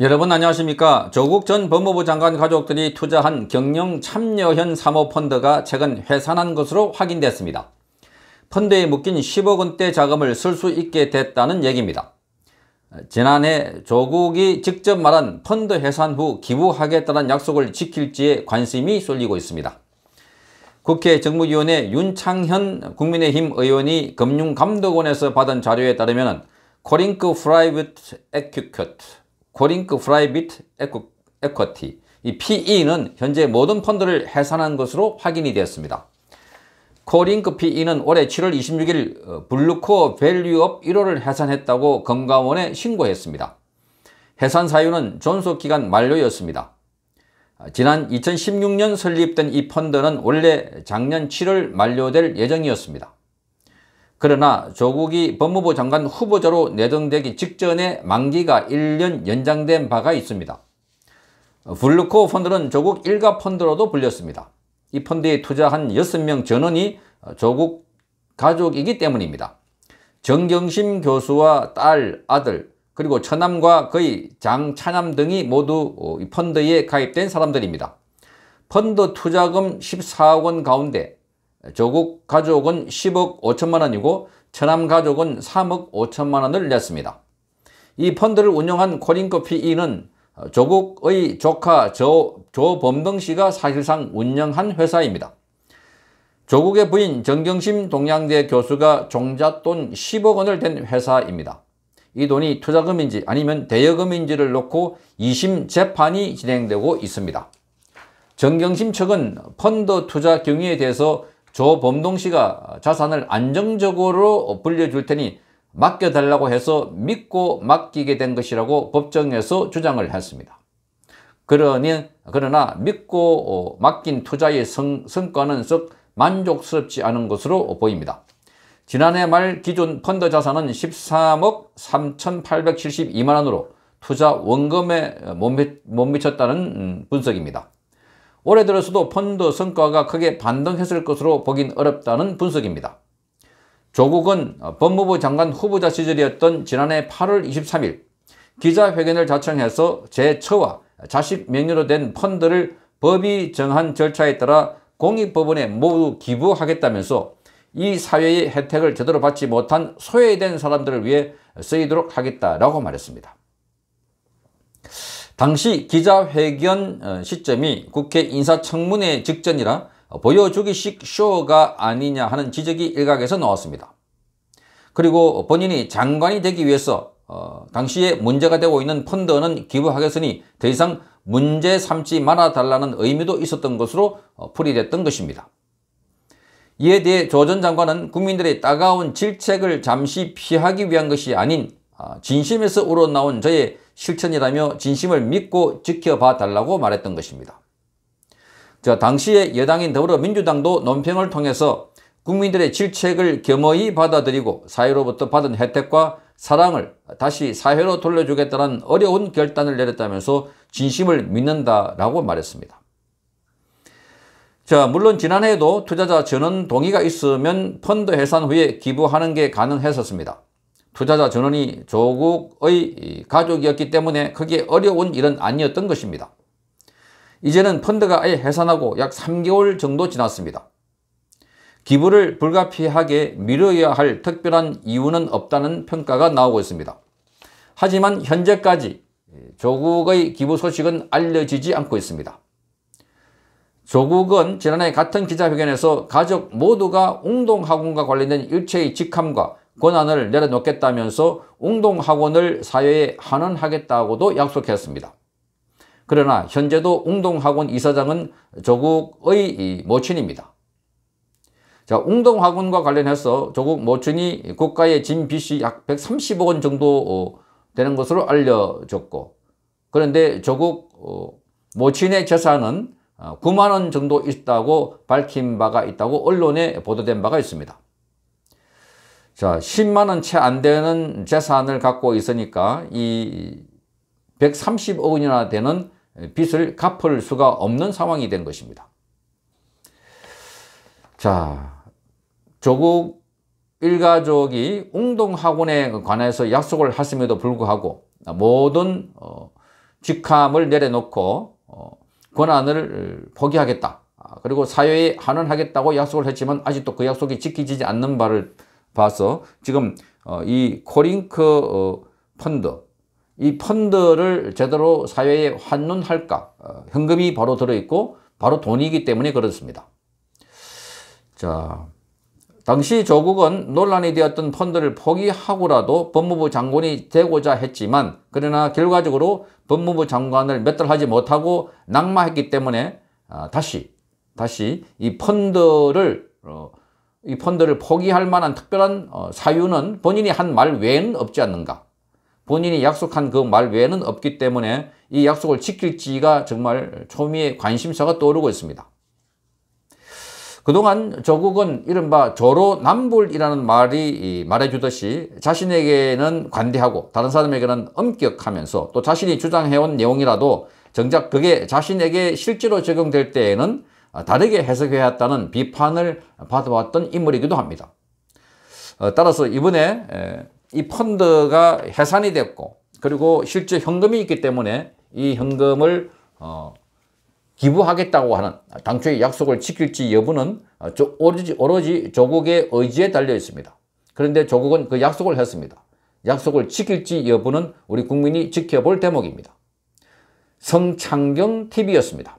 여러분 안녕하십니까 조국 전 법무부 장관 가족들이 투자한 경영 참여현 사모펀드가 최근 회산한 것으로 확인됐습니다. 펀드에 묶인 10억 원대 자금을 쓸 수 있게 됐다는 얘기입니다. 지난해 조국이 직접 말한 펀드 해산 후 기부하겠다는 약속을 지킬지에 관심이 쏠리고 있습니다. 국회 정무위원회 윤창현 국민의힘 의원이 금융감독원에서 받은 자료에 따르면 코링크 프라이빗 에큐트 코링크 프라이빗 에코, 에쿼티 이 PE는 현재 모든 펀드를 해산한 것으로 확인이 되었습니다. 코링크 PE는 올해 7월 26일 어, 블루코어 밸류업 1호를 해산했다고 금감원에 신고했습니다. 해산 사유는 존속기간 만료였습니다. 아, 지난 2016년 설립된 이 펀드는 원래 작년 7월 만료될 예정이었습니다. 그러나 조국이 법무부 장관 후보자로 내정되기 직전에 만기가 1년 연장된 바가 있습니다. 블루코 펀드는 조국 일가 펀드로도 불렸습니다. 이 펀드에 투자한 6명 전원이 조국 가족이기 때문입니다. 정경심 교수와 딸, 아들, 그리고 처남과 거의 장차남 등이 모두 펀드에 가입된 사람들입니다. 펀드 투자금 14억 원 가운데 조국 가족은 10억 5천만 원이고 천남 가족은 3억 5천만 원을 냈습니다. 이 펀드를 운영한 코링커피 E는 조국의 조카 조, 조범등 씨가 사실상 운영한 회사입니다. 조국의 부인 정경심 동양대 교수가 종잣돈 10억 원을 댄 회사입니다. 이 돈이 투자금인지 아니면 대여금인지를 놓고 2심 재판이 진행되고 있습니다. 정경심 측은 펀드 투자 경위에 대해서 조범동 씨가 자산을 안정적으로 불려줄 테니 맡겨달라고 해서 믿고 맡기게 된 것이라고 법정에서 주장을 했습니다. 그러니 그러나 믿고 어, 맡긴 투자의 성, 성과는 썩 만족스럽지 않은 것으로 보입니다. 지난해 말 기존 펀드 자산은 13억 3,872만 원으로 투자 원금에 못 미쳤다는 음, 분석입니다. 올해 들어서도 펀드 성과가 크게 반등했을 것으로 보긴 어렵다는 분석입니다. 조국은 법무부 장관 후보자 시절이었던 지난해 8월 23일 기자회견을 자청해서 제처와 자식 명의로 된 펀드를 법이 정한 절차에 따라 공익법원에 모두 기부하겠다면서 이 사회의 혜택을 제대로 받지 못한 소외된 사람들을 위해 쓰이도록 하겠다라고 말했습니다. 당시 기자회견 어, 시점이 국회 인사청문회 직전이라 보여주기식 쇼가 아니냐 하는 지적이 일각에서 나왔습니다. 그리고 본인이 장관이 되기 위해서 어, 당시에 문제가 되고 있는 펀드는 기부하겠으니 더 이상 문제 삼지 말아달라는 의미도 있었던 것으로 어, 풀이됐던 것입니다. 이에 대해 조 전 장관은 국민들의 따가운 질책을 잠시 피하기 위한 것이 아닌 어, 진심에서 우러나온 저의 실천이라며 진심을 믿고 지켜봐 달라고 말했던 것입니다. 자, 당시에 여당인 더불어민주당도 논평을 통해서 국민들의 질책을 겸허히 받아들이고 사회로부터 받은 혜택과 사랑을 다시 사회로 돌려주겠다는 어려운 결단을 내렸다면서 진심을 믿는다라고 말했습니다. 자, 물론 지난해에도 투자자 전원 동의가 있으면 펀드 해산 후에 기부하는 게 가능했었습니다. 투자자 전원이 조국의 가족이었기 때문에 크게 어려운 일은 아니었던 것입니다. 이제는 펀드가 아예 해산하고 약 3개월 정도 지났습니다. 기부를 불가피하게 미뤄야 할 특별한 이유는 없다는 평가가 나오고 있습니다. 하지만 현재까지 조국의 기부 소식은 알려지지 않고 있습니다. 조국은 지난해 같은 기자회견에서 가족 모두가 웅동학원과 관련된 일체의 직함과 권한을 내려놓겠다면서 웅동학원을 사회에 한원하겠다고도 약속했습니다. 그러나 현재도 웅동학원 이사장은 조국의 모친입니다. 자, 웅동학원과 관련해서 조국 모친이 국가에 진 빚이 약 130억 원 정도 어, 되는 것으로 알려졌고 그런데 조국 어, 모친의 재산은 9만 어, 원 정도 있다고 밝힌 바가 있다고 언론에 보도된 바가 있습니다. 자, 10만 원 채 안 되는 재산을 갖고 있으니까 이 130억 원이나 되는 빚을 갚을 수가 없는 상황이 된 것입니다. 자, 조국 일가족이 웅동학원에 관해서 약속을 했음에도 불구하고 모든 어, 직함을 내려놓고 어, 권한을 포기하겠다. 그리고 사회에 한원하겠다고 약속을 했지만 아직도 그 약속이 지키지 않는 바를 봐서 지금 어, 이 코링크 어, 펀드 이 펀드를 제대로 사회에 환원할까 어, 현금이 바로 들어있고 바로 돈이기 때문에 그렇습니다. 자, 당시 조국은 논란이 되었던 펀드를 포기하고라도 법무부 장관이 되고자 했지만 그러나 결과적으로 법무부 장관을 몇 달 하지 못하고 낙마했기 때문에 아, 다시 다시 이 펀드를 이 펀드를 포기할 만한 특별한 어, 사유는 본인이 한 말 외에는 없지 않는가. 본인이 약속한 그 말 외에는 없기 때문에 이 약속을 지킬지가 정말 초미의 관심사가 떠오르고 있습니다. 그동안 조국은 이른바 조로남불이라는 말이 말해주듯이 자신에게는 관대하고 다른 사람에게는 엄격하면서 또 자신이 주장해온 내용이라도 정작 그게 자신에게 실제로 적용될 때에는 아, 다르게 해석해왔다는 비판을 받아왔던 인물이기도 합니다. 어, 따라서 이번에 이 펀드가 해산이 됐고 그리고 실제 현금이 있기 때문에 이 현금을 어, 기부하겠다고 하는 당초의 약속을 지킬지 여부는 어, 오로지 조국의 의지에 달려 있습니다. 그런데 조국은 그 약속을 했습니다. 약속을 지킬지 여부는 우리 국민이 지켜볼 대목입니다. 성창경 TV였습니다.